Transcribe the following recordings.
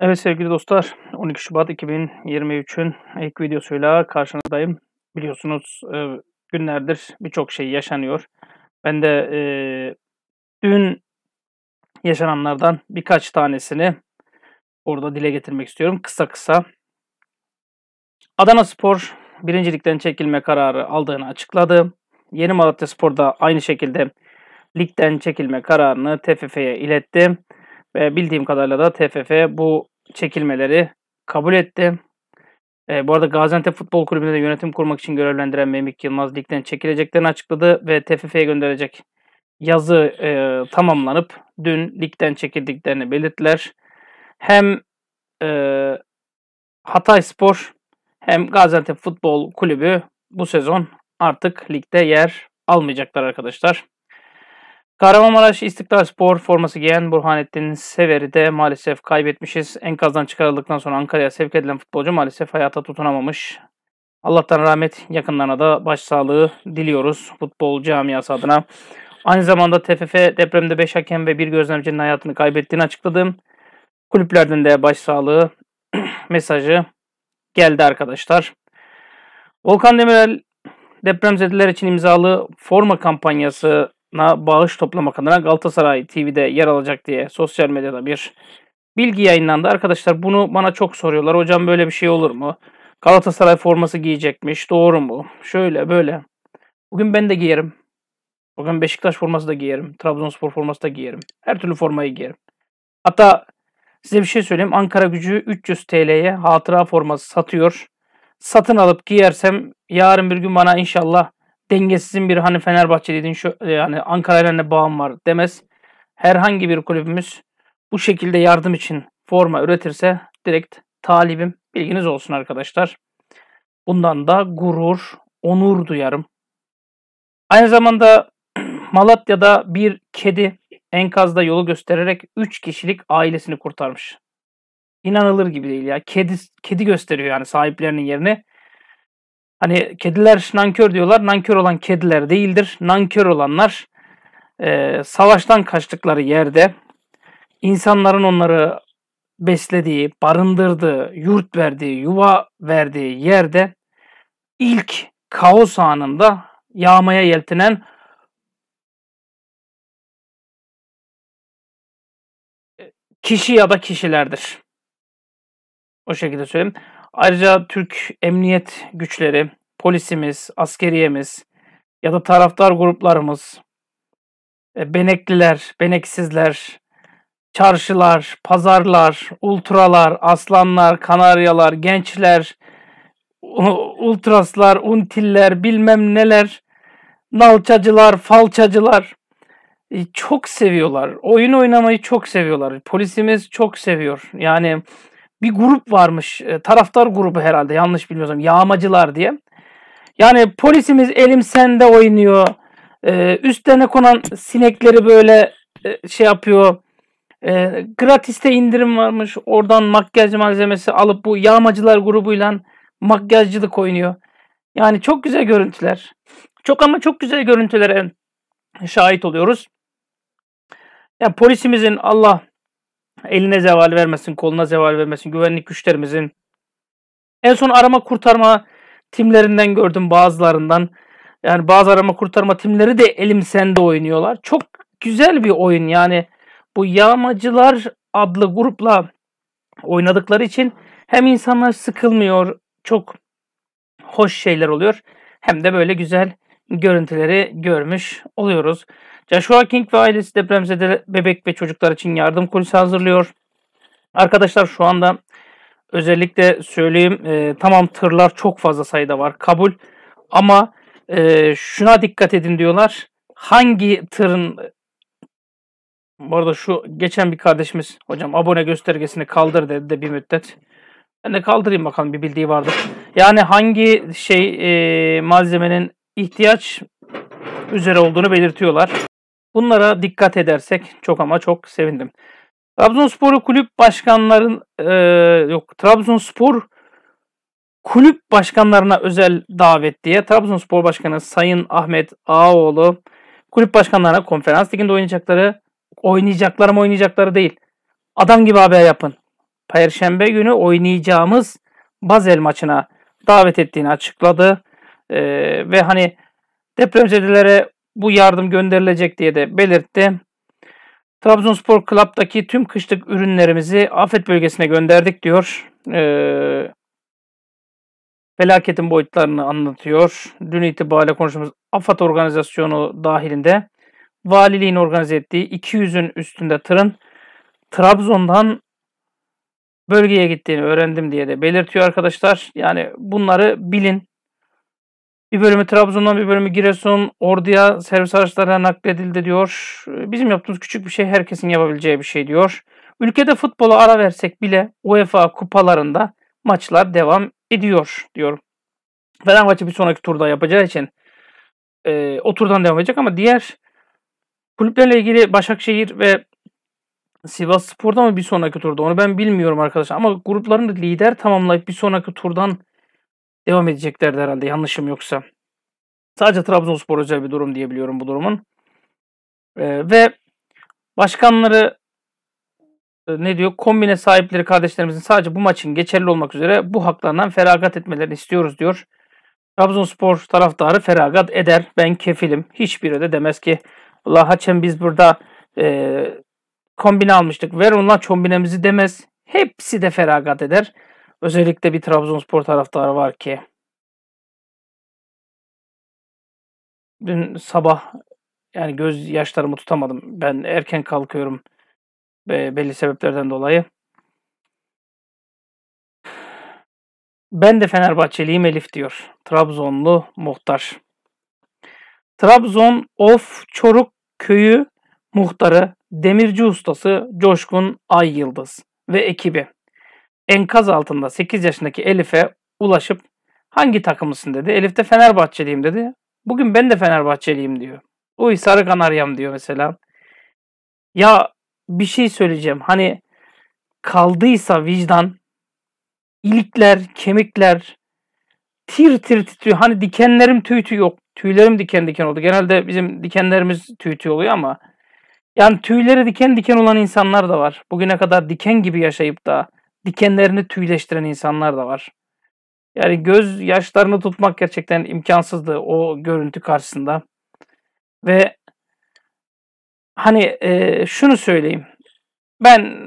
Evet sevgili dostlar, 12 Şubat 2023'ün ilk videosuyla karşınızdayım. Biliyorsunuz e, günlerdir birçok şey yaşanıyor. Ben de e, dün yaşananlardan birkaç tanesini burada dile getirmek istiyorum kısa kısa. Adana Spor birincilikten çekilme kararı aldığını açıkladı. Yeni Malatya Spor da aynı şekilde ligden çekilme kararını TFF'ye iletti. Ve bildiğim kadarıyla da TFF bu çekilmeleri kabul etti. E, bu arada Gaziantep Futbol Kulübü'nde de yönetim kurmak için görevlendiren Memik Yılmaz ligden çekileceklerini açıkladı ve TFF'ye gönderecek yazı e, tamamlanıp dün ligden çekildiklerini belirttiler. Hem e, Hatay Spor hem Gaziantep Futbol Kulübü bu sezon artık ligde yer almayacaklar arkadaşlar. Kahramanmaraş İstiklal Spor forması giyen Burhanettin Sever'i de maalesef kaybetmişiz. Enkazdan çıkarıldıktan sonra Ankara'ya sevk edilen futbolcu maalesef hayata tutunamamış. Allah'tan rahmet yakınlarına da başsağlığı diliyoruz futbol camiası adına. Aynı zamanda TFF depremde 5 hakem ve bir gözlemcinin hayatını kaybettiğini açıkladım. Kulüplerden de başsağlığı mesajı geldi arkadaşlar. Volkan Demirel depremzedeler için imzalı forma kampanyası bağış toplamak adına Galatasaray TV'de yer alacak diye sosyal medyada bir bilgi yayınlandı. Arkadaşlar bunu bana çok soruyorlar. Hocam böyle bir şey olur mu? Galatasaray forması giyecekmiş. Doğru mu? Şöyle böyle. Bugün ben de giyerim. Bugün Beşiktaş forması da giyerim. Trabzonspor forması da giyerim. Her türlü formayı giyerim. Hatta size bir şey söyleyeyim. Ankara gücü 300 TL'ye hatıra forması satıyor. Satın alıp giyersem yarın bir gün bana inşallah dengesizin bir hani Fenerbahçe dedin şu yani e, Ankara ile ne bağım var demez. Herhangi bir kulübümüz bu şekilde yardım için forma üretirse direkt talibim. Bilginiz olsun arkadaşlar. Bundan da gurur, onur duyarım. Aynı zamanda Malatya'da bir kedi enkazda yolu göstererek 3 kişilik ailesini kurtarmış. İnanılır gibi değil ya. Kedi kedi gösteriyor yani sahiplerinin yerini. Hani kediler nankör diyorlar. Nankör olan kediler değildir. Nankör olanlar e, savaştan kaçtıkları yerde insanların onları beslediği, barındırdığı, yurt verdiği, yuva verdiği yerde ilk kaos anında yağmaya yeltinen kişi ya da kişilerdir. O şekilde söyleyeyim. Ayrıca Türk emniyet güçleri, polisimiz, askeriyemiz ya da taraftar gruplarımız, e, benekliler, beneksizler, çarşılar, pazarlar, ultralar, aslanlar, kanaryalar, gençler, ultraslar, untiller, bilmem neler, nalçacılar, falçacılar e, çok seviyorlar. Oyun oynamayı çok seviyorlar. Polisimiz çok seviyor. Yani bir grup varmış. E, taraftar grubu herhalde yanlış bilmiyorsam. Yağmacılar diye. Yani polisimiz elim sende oynuyor. E, üstlerine konan sinekleri böyle e, şey yapıyor. Ee, gratis'te indirim varmış. Oradan makyaj malzemesi alıp bu yağmacılar grubuyla makyajcılık oynuyor. Yani çok güzel görüntüler. Çok ama çok güzel görüntülere şahit oluyoruz. Yani polisimizin Allah eline zeval vermesin, koluna zeval vermesin, güvenlik güçlerimizin. En son arama kurtarma timlerinden gördüm bazılarından. Yani bazı arama kurtarma timleri de elim sende oynuyorlar. Çok güzel bir oyun yani. Bu Yağmacılar adlı grupla oynadıkları için hem insanlar sıkılmıyor, çok hoş şeyler oluyor. Hem de böyle güzel görüntüleri görmüş oluyoruz. Joshua King ve ailesi depremzede bebek ve çocuklar için yardım kulisi hazırlıyor. Arkadaşlar şu anda özellikle söyleyeyim e, tamam tırlar çok fazla sayıda var kabul ama e, şuna dikkat edin diyorlar. Hangi tırın bu arada şu geçen bir kardeşimiz hocam abone göstergesini kaldır dedi de bir müddet. Ben de kaldırayım bakalım bir bildiği vardır. Yani hangi şey e, malzemenin ihtiyaç üzere olduğunu belirtiyorlar. Bunlara dikkat edersek çok ama çok sevindim. Trabzonspor kulüp başkanların e, yok Trabzonspor kulüp başkanlarına özel davet diye Trabzonspor Başkanı Sayın Ahmet Ağoğlu kulüp başkanlarına konferans liginde oynayacakları oynayacakları mı oynayacakları değil. Adam gibi haber yapın. Perşembe günü oynayacağımız Bazel maçına davet ettiğini açıkladı. Ee, ve hani depremzedelere bu yardım gönderilecek diye de belirtti. Trabzonspor Club'daki tüm kışlık ürünlerimizi afet bölgesine gönderdik diyor. Ee, felaketin boyutlarını anlatıyor. Dün itibariyle konuştuğumuz AFAD organizasyonu dahilinde valiliğin organize ettiği 200'ün üstünde tırın Trabzon'dan bölgeye gittiğini öğrendim diye de belirtiyor arkadaşlar. Yani bunları bilin. Bir bölümü Trabzon'dan bir bölümü Giresun, Ordu'ya servis araçlarına nakledildi diyor. Bizim yaptığımız küçük bir şey herkesin yapabileceği bir şey diyor. Ülkede futbola ara versek bile UEFA kupalarında maçlar devam ediyor diyor. Fenerbahçe bir sonraki turda yapacağı için e, o turdan devam edecek ama diğer kulüplerle ilgili Başakşehir ve Sivas Spor'da mı bir sonraki turda onu ben bilmiyorum arkadaşlar. Ama grupların lider tamamlayıp bir sonraki turdan devam edeceklerdi herhalde yanlışım yoksa. Sadece Trabzonspor özel bir durum diyebiliyorum bu durumun. Ee, ve başkanları e, ne diyor? Kombine sahipleri kardeşlerimizin sadece bu maçın geçerli olmak üzere bu haklarından feragat etmelerini istiyoruz diyor. Trabzonspor taraftarı feragat eder. Ben kefilim. Hiçbiri de demez ki Allah haçem biz burada e, kombine almıştık. Ver onunla kombinemizi demez. Hepsi de feragat eder. Özellikle bir Trabzonspor taraftarı var ki dün sabah yani göz yaşlarımı tutamadım. Ben erken kalkıyorum belli sebeplerden dolayı. Ben de Fenerbahçeliyim Elif diyor. Trabzonlu muhtar. Trabzon of Çoruk köyü muhtarı Demirci ustası Coşkun Ay Yıldız ve ekibi enkaz altında 8 yaşındaki Elif'e ulaşıp hangi takımısın dedi. Elif de Fenerbahçeliyim dedi. Bugün ben de Fenerbahçeliyim diyor. Uy sarı kanaryam diyor mesela. Ya bir şey söyleyeceğim. Hani kaldıysa vicdan ilikler, kemikler tir tir titriyor. Hani dikenlerim tüy tüy yok. Tüylerim diken diken oldu. Genelde bizim dikenlerimiz tüy tüy oluyor ama yani tüyleri diken diken olan insanlar da var. Bugüne kadar diken gibi yaşayıp da dikenlerini tüyleştiren insanlar da var. Yani göz yaşlarını tutmak gerçekten imkansızdı o görüntü karşısında. Ve hani e, şunu söyleyeyim. Ben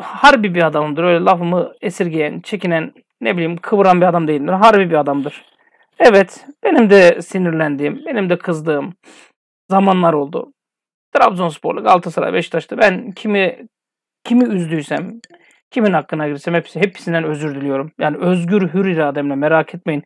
harbi bir adamımdır. Öyle lafımı esirgeyen, çekinen, ne bileyim kıvıran bir adam değilimdir. Harbi bir adamdır. Evet, benim de sinirlendiğim, benim de kızdığım zamanlar oldu. Trabzonsporlu, Galatasaray, Beşiktaş'ta ben kimi kimi üzdüysem, Kimin hakkına girsem hepsi, hepsinden özür diliyorum. Yani özgür hür irademle merak etmeyin.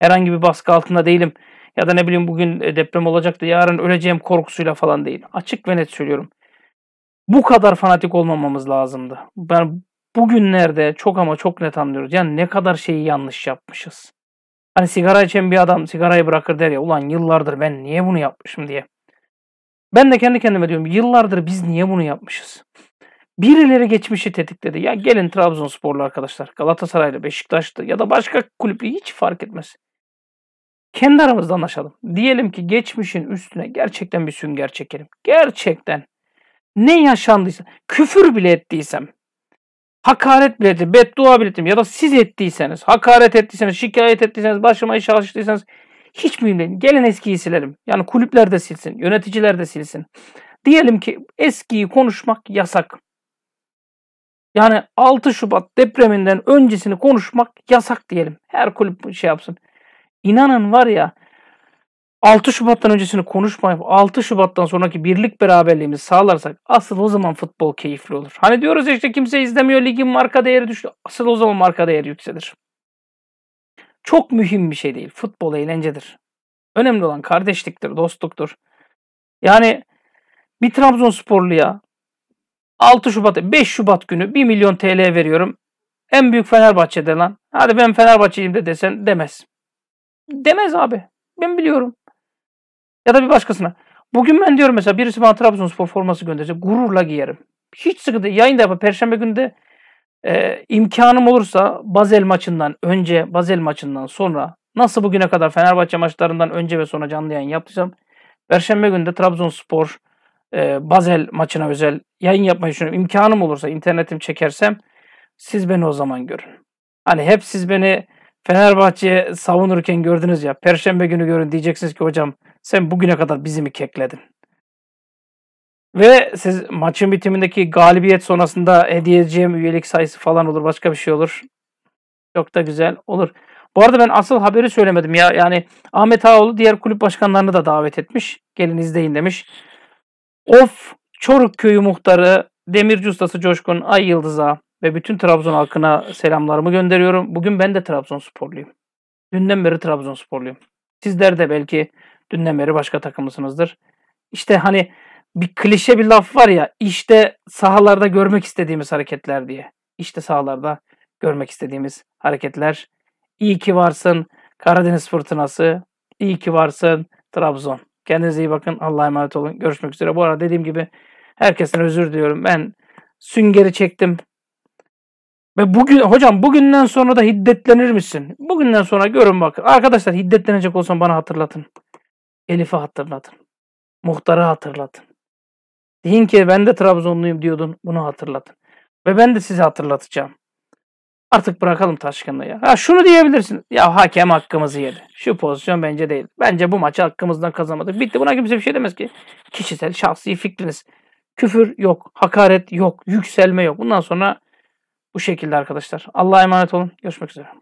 Herhangi bir baskı altında değilim. Ya da ne bileyim bugün e, deprem olacak olacaktı yarın öleceğim korkusuyla falan değil. Açık ve net söylüyorum. Bu kadar fanatik olmamamız lazımdı. Ben bugünlerde çok ama çok net anlıyoruz. Yani ne kadar şeyi yanlış yapmışız. Hani sigara içen bir adam sigarayı bırakır der ya ulan yıllardır ben niye bunu yapmışım diye. Ben de kendi kendime diyorum yıllardır biz niye bunu yapmışız? Birileri geçmişi tetikledi. Ya gelin Trabzonsporlu arkadaşlar. Galatasaraylı, Beşiktaşlı ya da başka kulüple hiç fark etmez. Kendi aramızda anlaşalım. Diyelim ki geçmişin üstüne gerçekten bir sünger çekelim. Gerçekten. Ne yaşandıysa, küfür bile ettiysem, hakaret bile ettim, beddua bile ettim ya da siz ettiyseniz, hakaret ettiyseniz, şikayet ettiyseniz, başıma iş alıştıysanız hiç mühim değil. Gelin eskiyi silelim. Yani kulüpler de silsin, yöneticiler de silsin. Diyelim ki eskiyi konuşmak yasak. Yani 6 Şubat depreminden öncesini konuşmak yasak diyelim. Her kulüp şey yapsın. İnanın var ya 6 Şubat'tan öncesini konuşmayıp 6 Şubat'tan sonraki birlik beraberliğimizi sağlarsak asıl o zaman futbol keyifli olur. Hani diyoruz ya işte kimse izlemiyor ligin marka değeri düştü. Asıl o zaman marka değeri yükselir. Çok mühim bir şey değil. Futbol eğlencedir. Önemli olan kardeşliktir, dostluktur. Yani bir Trabzonsporluya 6 Şubat, 5 Şubat günü 1 milyon TL veriyorum. En büyük Fenerbahçe'de lan. Hadi ben Fenerbahçeliyim de desen demez. Demez abi. Ben biliyorum. Ya da bir başkasına. Bugün ben diyorum mesela birisi bana Trabzonspor forması gönderecek. Gururla giyerim. Hiç sıkıntı. Yayın da yapar. Perşembe günü de e, imkanım olursa Bazel maçından önce, Bazel maçından sonra nasıl bugüne kadar Fenerbahçe maçlarından önce ve sonra canlı yayın yaptıysam Perşembe günü de Trabzonspor e, Bazel maçına özel yayın yapmayı düşünüyorum. İmkanım olursa, internetim çekersem siz beni o zaman görün. Hani hep siz beni Fenerbahçe'ye savunurken gördünüz ya. Perşembe günü görün diyeceksiniz ki hocam sen bugüne kadar bizi mi kekledin? Ve siz maçın bitimindeki galibiyet sonrasında hediye edeceğim üyelik sayısı falan olur. Başka bir şey olur. Çok da güzel olur. Bu arada ben asıl haberi söylemedim ya. Yani Ahmet Ağoğlu diğer kulüp başkanlarını da davet etmiş. Gelin izleyin demiş. Of Çoruk Köyü muhtarı Demirci Ustası Coşkun Ay Yıldız'a ve bütün Trabzon halkına selamlarımı gönderiyorum. Bugün ben de Trabzonsporluyum. Dünden beri Trabzonsporluyum. Sizler de belki dünden beri başka takımısınızdır. İşte hani bir klişe bir laf var ya işte sahalarda görmek istediğimiz hareketler diye. İşte sahalarda görmek istediğimiz hareketler. İyi ki varsın Karadeniz fırtınası. İyi ki varsın Trabzon. Kendinize iyi bakın. Allah'a emanet olun. Görüşmek üzere. Bu arada dediğim gibi herkesten özür diliyorum. Ben süngeri çektim. Ve bugün hocam bugünden sonra da hiddetlenir misin? Bugünden sonra görün bakın. Arkadaşlar hiddetlenecek olsam bana hatırlatın. Elif'i hatırlatın. Muhtarı hatırlatın. Deyin ki ben de Trabzonluyum diyordun. Bunu hatırlatın. Ve ben de sizi hatırlatacağım. Artık bırakalım taşkınlığı ya. Ha şunu diyebilirsin. Ya hakem hakkımızı yedi. Şu pozisyon bence değil. Bence bu maçı hakkımızdan kazanmadık. Bitti. Buna kimse bir şey demez ki. Kişisel, şahsi fikriniz. Küfür yok. Hakaret yok. Yükselme yok. Bundan sonra bu şekilde arkadaşlar. Allah'a emanet olun. Görüşmek üzere.